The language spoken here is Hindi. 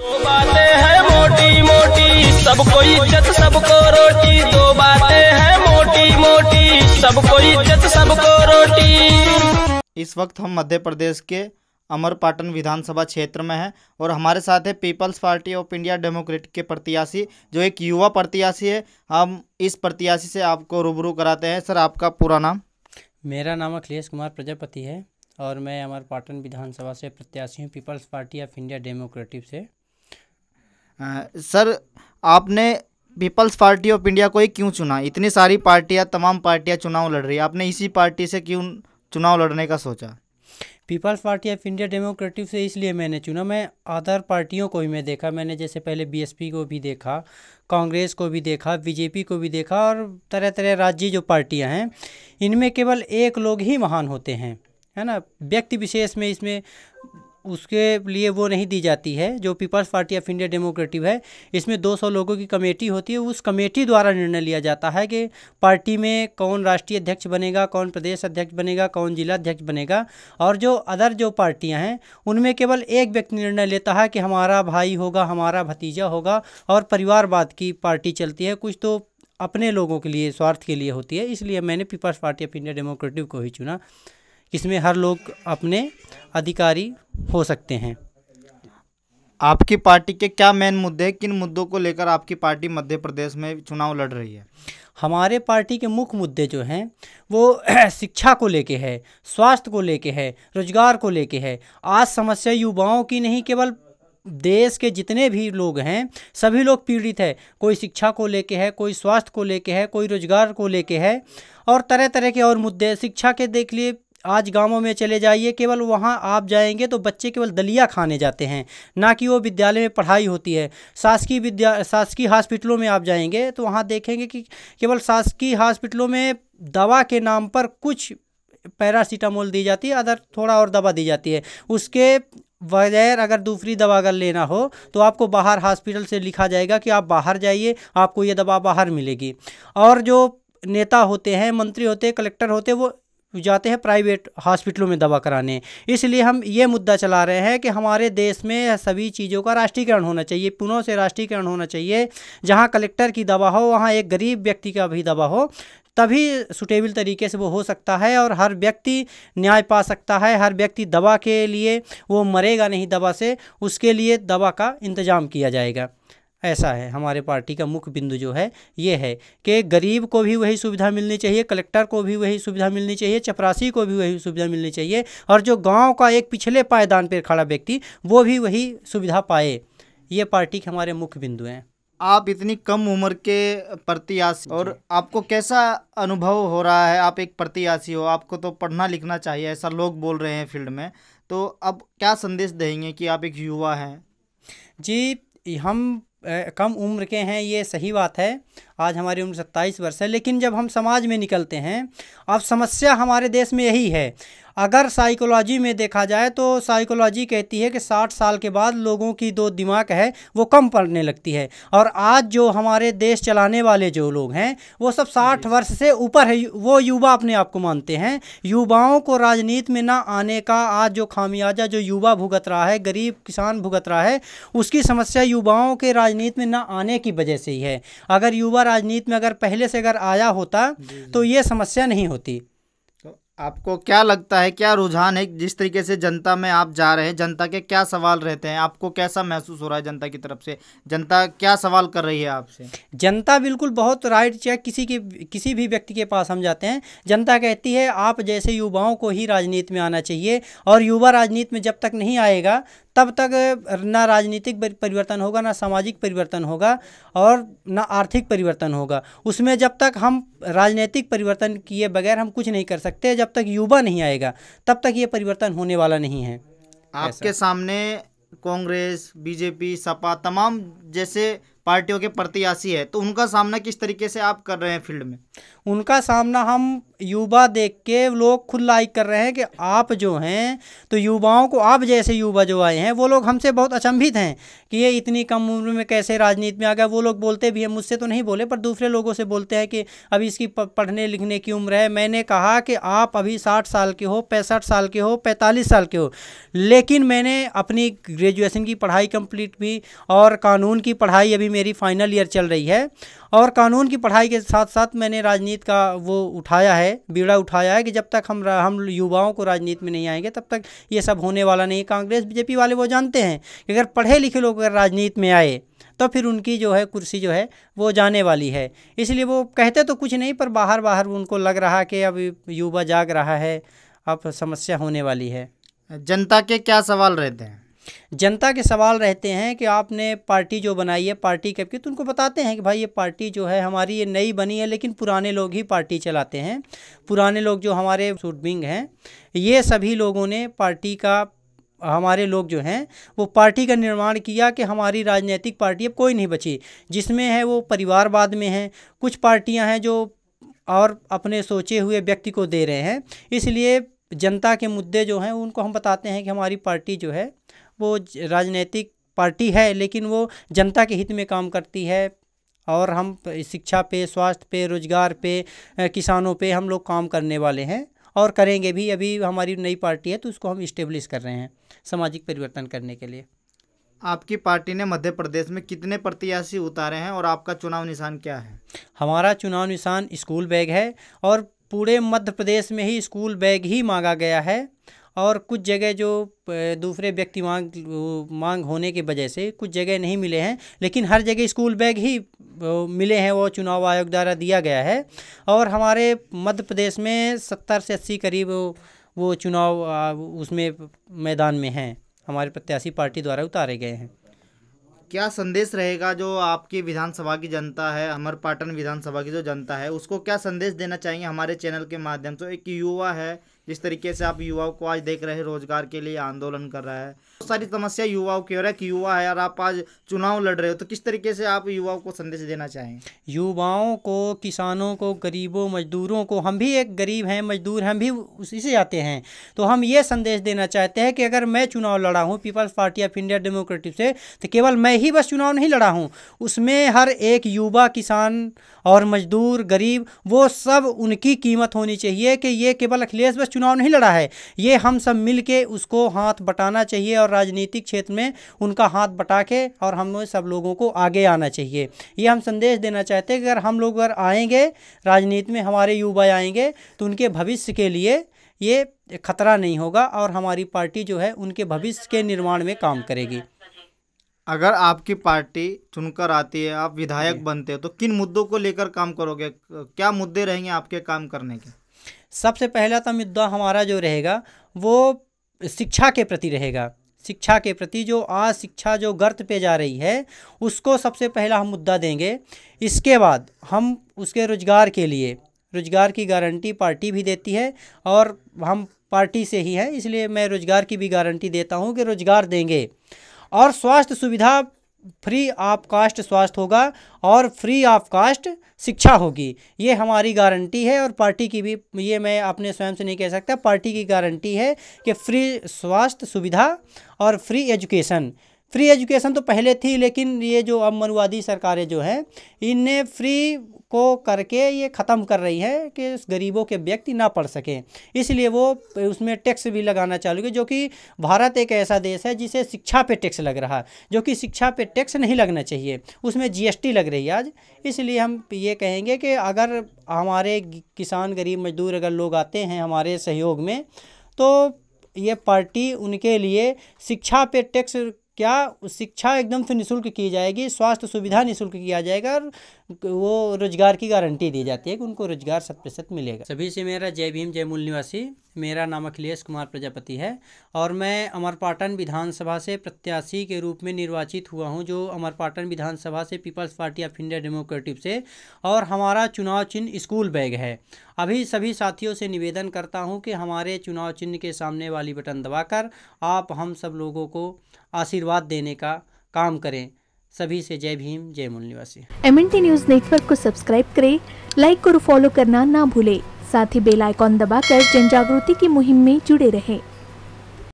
दो बातें हैं मोटी मोटी सबको इज्जत सबको रोटी दो बातें हैं मोटी मोटी सबको इज्जत सबको रोटी इस वक्त हम मध्य प्रदेश के अमरपाटन विधानसभा क्षेत्र में है और हमारे साथ है People's Party of India Democratic के प्रत्याशी जो एक युवा प्रत्याशी है हम इस प्रत्याशी से आपको रूबरू कराते हैं सर आपका पूरा नाम मेरा नाम अखिलेश कुमार प्रजापति है और मैं अमरपाटन विधानसभा से प्रत्याशी हूँ People's Party of India Democratic से आ, सर आपने पीपल्स पार्टी ऑफ इंडिया को ही क्यों चुना इतनी सारी पार्टियां तमाम पार्टियां चुनाव लड़ रही है आपने इसी पार्टी से क्यों चुनाव लड़ने का सोचा People's Party of India Democratic से इसलिए मैंने चुना मैं अदर पार्टियों को भी मैं देखा मैंने जैसे पहले बीएसपी को भी देखा कांग्रेस को भी देखा बीजेपी को भी देखा और तरह तरह राज्य जो पार्टियां हैं इनमें केवल एक लोग ही महान होते हैं है ना व्यक्ति विशेष में इसमें उसके लिए वो नहीं दी जाती है जो People's Party of India Democratic है इसमें 200 लोगों की कमेटी होती है उस कमेटी द्वारा निर्णय लिया जाता है कि पार्टी में कौन राष्ट्रीय अध्यक्ष बनेगा कौन प्रदेश अध्यक्ष बनेगा कौन जिला अध्यक्ष बनेगा और जो अदर जो पार्टियाँ हैं उनमें केवल एक व्यक्ति निर्णय लेता है कि हमारा भाई होगा हमारा भतीजा होगा और परिवारवाद की पार्टी चलती है कुछ तो अपने लोगों के लिए स्वार्थ के लिए होती है इसलिए मैंने People's Party of India Democratic को ही चुना इसमें हर लोग अपने अधिकारी हो सकते हैं आपकी पार्टी के क्या मेन मुद्दे किन मुद्दों को लेकर आपकी पार्टी मध्य प्रदेश में चुनाव लड़ रही है हमारे पार्टी के मुख्य मुद्दे जो हैं वो शिक्षा को लेके है स्वास्थ्य को लेके है रोजगार को लेके है आज समस्या युवाओं की नहीं केवल देश के जितने भी लोग हैं सभी लोग पीड़ित है कोई शिक्षा को लेके है कोई स्वास्थ्य को लेके है कोई रोजगार को लेके है और तरह तरह के और मुद्दे शिक्षा के देख लिए आज गांवों में चले जाइए केवल वहाँ आप जाएंगे तो बच्चे केवल दलिया खाने जाते हैं ना कि वो विद्यालय में पढ़ाई होती है शासकीय विद्या शासकीय हॉस्पिटलों में आप जाएंगे तो वहाँ देखेंगे कि केवल शासकीय हॉस्पिटलों में दवा के नाम पर कुछ पैरासीटामोल दी जाती है अदर थोड़ा और दवा दी जाती है उसके बगैर अगर दूसरी दवा अगर लेना हो तो आपको बाहर हॉस्पिटल से लिखा जाएगा कि आप बाहर जाइए आपको ये दवा बाहर मिलेगी और जो नेता होते हैं मंत्री होते हैं कलेक्टर होते हैं वो जाते हैं प्राइवेट हॉस्पिटलों में दवा कराने इसलिए हम ये मुद्दा चला रहे हैं कि हमारे देश में सभी चीज़ों का राष्ट्रीयकरण होना चाहिए पुनः से राष्ट्रीयकरण होना चाहिए जहाँ कलेक्टर की दवा हो वहाँ एक गरीब व्यक्ति का भी दवा हो तभी सुटेबल तरीके से वो हो सकता है और हर व्यक्ति न्याय पा सकता है हर व्यक्ति दवा के लिए वो मरेगा नहीं दवा से उसके लिए दवा का इंतज़ाम किया जाएगा ऐसा है हमारे पार्टी का मुख्य बिंदु जो है ये है कि गरीब को भी वही सुविधा मिलनी चाहिए कलेक्टर को भी वही सुविधा मिलनी चाहिए चपरासी को भी वही सुविधा मिलनी चाहिए और जो गाँव का एक पिछले पायदान पर खड़ा व्यक्ति वो भी वही सुविधा पाए ये पार्टी के हमारे मुख्य बिंदु हैं आप इतनी कम उम्र के प्रत्याशी और आपको कैसा अनुभव हो रहा है आप एक प्रत्याशी हो आपको तो पढ़ना लिखना चाहिए ऐसा लोग बोल रहे हैं फील्ड में तो अब क्या संदेश देंगे कि आप एक युवा हैं जी हम कम उम्र के हैं ये सही बात है आज हमारी उम्र सत्ताईस वर्ष है लेकिन जब हम समाज में निकलते हैं अब समस्या हमारे देश में यही है अगर साइकोलॉजी में देखा जाए तो साइकोलॉजी कहती है कि 60 साल के बाद लोगों की जो दिमाग है वो कम पड़ने लगती है और आज जो हमारे देश चलाने वाले जो लोग हैं वो सब 60 वर्ष से ऊपर है वो युवा अपने आप को मानते हैं युवाओं को राजनीति में ना आने का आज जो खामियाजा जो युवा भुगत रहा है गरीब किसान भुगत रहा है उसकी समस्या युवाओं के राजनीति में ना आने की वजह से ही है अगर युवा राजनीति में अगर पहले से अगर आया होता तो ये समस्या नहीं होती तो आपको क्या लगता है क्या रुझान है जिस तरीके से जनता में आप जा रहे हैं जनता के क्या सवाल रहते हैं आपको कैसा महसूस हो रहा है जनता की तरफ से जनता क्या सवाल कर रही है आपसे जनता बिल्कुल बहुत राइट चाहे किसी के किसी भी व्यक्ति के पास हम जाते हैं जनता कहती है आप जैसे युवाओं को ही राजनीति में आना चाहिए और युवा राजनीति में जब तक नहीं आएगा तब तक ना राजनीतिक परिवर्तन होगा ना सामाजिक परिवर्तन होगा और ना आर्थिक परिवर्तन होगा उसमें जब तक हम राजनीतिक परिवर्तन किए बगैर हम कुछ नहीं कर सकते जब तक युवा नहीं आएगा तब तक ये परिवर्तन होने वाला नहीं है आपके सामने कांग्रेस बीजेपी सपा तमाम जैसे पार्टियों के प्रत्याशी है तो उनका सामना किस तरीके से आप कर रहे हैं फील्ड में उनका सामना हम युवा देख के लोग खुद लाइक कर रहे हैं कि आप जो हैं तो युवाओं को आप जैसे युवा जो आए हैं वो लोग हमसे बहुत अचंभित हैं कि ये इतनी कम उम्र में कैसे राजनीति में आ गया वो लोग बोलते भी हैं मुझसे तो नहीं बोले पर दूसरे लोगों से बोलते हैं कि अभी इसकी पढ़ने लिखने की उम्र है मैंने कहा कि आप अभी साठ साल के हो पैंसठ साल के हो पैंतालीस साल के हो लेकिन मैंने अपनी ग्रेजुएसन की पढ़ाई कम्प्लीट भी और कानून की पढ़ाई अभी मेरी फ़ाइनल ईयर चल रही है और कानून की पढ़ाई के साथ साथ मैंने राजनीति का वो उठाया है बीड़ा उठाया है कि जब तक हम हम युवाओं को राजनीति में नहीं आएंगे तब तक ये सब होने वाला नहीं कांग्रेस बीजेपी वाले वो जानते हैं कि अगर पढ़े लिखे लोग अगर राजनीति में आए तो फिर उनकी जो है कुर्सी जो है वो जाने वाली है इसलिए वो कहते तो कुछ नहीं पर बाहर बाहर उनको लग रहा कि अब युवा जाग रहा है अब समस्या होने वाली है जनता के क्या सवाल रहते हैं जनता के सवाल रहते हैं कि आपने पार्टी जो बनाई है पार्टी कब की तो उनको बताते हैं कि भाई ये पार्टी जो है हमारी ये नई बनी है लेकिन पुराने लोग ही पार्टी चलाते हैं पुराने लोग जो हमारे सूटबिंग हैं ये सभी लोगों ने पार्टी का हमारे लोग जो हैं वो पार्टी का निर्माण किया कि हमारी राजनीतिक पार्टी अब कोई नहीं बची जिसमें है वो परिवारवाद में हैं कुछ पार्टियाँ हैं जो और अपने सोचे हुए व्यक्ति को दे रहे हैं इसलिए जनता के मुद्दे जो हैं उनको हम बताते हैं कि हमारी पार्टी जो है वो राजनीतिक पार्टी है लेकिन वो जनता के हित में काम करती है और हम शिक्षा पे स्वास्थ्य पे रोज़गार पे किसानों पे हम लोग काम करने वाले हैं और करेंगे भी अभी हमारी नई पार्टी है तो उसको हम इस्टेब्लिश कर रहे हैं सामाजिक परिवर्तन करने के लिए आपकी पार्टी ने मध्य प्रदेश में कितने प्रत्याशी उतारे हैं और आपका चुनाव निशान क्या है हमारा चुनाव निशान स्कूल बैग है और पूरे मध्य प्रदेश में ही स्कूल बैग ही मांगा गया है और कुछ जगह जो दूसरे व्यक्ति मांग मांग होने के वजह से कुछ जगह नहीं मिले हैं लेकिन हर जगह स्कूल बैग ही मिले हैं वो चुनाव आयोग द्वारा दिया गया है और हमारे मध्य प्रदेश में सत्तर से अस्सी करीब वो चुनाव उसमें मैदान में हैं हमारे प्रत्याशी पार्टी द्वारा उतारे गए हैं क्या संदेश रहेगा जो आपकी विधानसभा की जनता है अमर पाटन विधानसभा की जो जनता है उसको क्या संदेश देना चाहिए हमारे चैनल के माध्यम से एक युवा है जिस तरीके से आप युवाओं को आज देख रहे हैं रोजगार के लिए आंदोलन कर रहा है बहुत सारी समस्या युवाओं की हो रहा है कि युवा है यार आप आज चुनाव लड़ रहे हो तो किस तरीके से आप युवाओं को संदेश देना चाहें युवाओं को किसानों को गरीबों मजदूरों को हम भी एक गरीब हैं मजदूर हम भी उसी से आते हैं तो हम ये संदेश देना चाहते हैं कि अगर मैं चुनाव लड़ा हूँ People's Party of India Democratic से तो केवल मैं ही बस चुनाव नहीं लड़ा हूँ उसमें हर एक युवा किसान और मजदूर गरीब वो सब उनकी कीमत होनी चाहिए कि ये केवल अखिलेश बस चुनाव नहीं लड़ा है ये हम सब मिल के उसको हाथ बटाना चाहिए और राजनीतिक क्षेत्र में उनका हाथ बटा के और हम सब लोगों को आगे आना चाहिए ये हम संदेश देना चाहते हैं कि अगर हम लोग अगर आएंगे राजनीति में हमारे युवा आएंगे तो उनके भविष्य के लिए ये खतरा नहीं होगा और हमारी पार्टी जो है उनके भविष्य के निर्माण में काम करेगी अगर आपकी पार्टी चुनकर आती है आप विधायक बनते हैं तो किन मुद्दों को लेकर काम करोगे क्या मुद्दे रहेंगे आपके काम करने के सबसे पहला तो मुद्दा हमारा जो रहेगा वो शिक्षा के प्रति रहेगा शिक्षा के प्रति जो आज शिक्षा जो गर्त पे जा रही है उसको सबसे पहला हम मुद्दा देंगे इसके बाद हम उसके रोज़गार के लिए रोज़गार की गारंटी पार्टी भी देती है और हम पार्टी से ही है इसलिए मैं रोज़गार की भी गारंटी देता हूँ कि रोज़गार देंगे और स्वास्थ्य सुविधा फ्री ऑफ कास्ट स्वास्थ्य होगा और फ्री ऑफ कास्ट शिक्षा होगी ये हमारी गारंटी है और पार्टी की भी ये मैं अपने स्वयं से नहीं कह सकता पार्टी की गारंटी है कि फ्री स्वास्थ्य सुविधा और फ्री एजुकेशन फ्री एजुकेशन तो पहले थी लेकिन ये जो अब मनुवादी सरकारें जो हैं इनने फ्री को करके ये ख़त्म कर रही है कि गरीबों के व्यक्ति ना पढ़ सकें इसलिए वो उसमें टैक्स भी लगाना चालू किया जो कि भारत एक ऐसा देश है जिसे शिक्षा पे टैक्स लग रहा है जो कि शिक्षा पे टैक्स नहीं लगना चाहिए उसमें जीएसटी लग रही है आज इसलिए हम ये कहेंगे कि अगर हमारे किसान गरीब मजदूर अगर लोग आते हैं हमारे सहयोग में तो ये पार्टी उनके लिए शिक्षा पे टैक्स क्या शिक्षा एकदम से निशुल्क की जाएगी स्वास्थ्य सुविधा निशुल्क किया जाएगा और वो रोजगार की गारंटी दी जाती है कि उनको रोजगार शत प्रतिशत मिलेगा सभी से मेरा जय भीम जय मूल निवासी मेरा नाम अखिलेश कुमार प्रजापति है और मैं अमरपाटन विधानसभा से प्रत्याशी के रूप में निर्वाचित हुआ हूँ जो अमरपाटन विधानसभा से People's Party of India Democratic से और हमारा चुनाव चिन्ह स्कूल बैग है अभी सभी साथियों से निवेदन करता हूँ कि हमारे चुनाव चिन्ह के सामने वाली बटन दबाकर आप हम सब लोगों को आशीर्वाद देने का काम करें सभी से जय भीम जय मूल निवासी एम न्यूज नेटवर्क को सब्सक्राइब करें लाइक और फॉलो करना ना भूले साथ ही बेल आइकॉन दबाकर जागृति की मुहिम में जुड़े रहें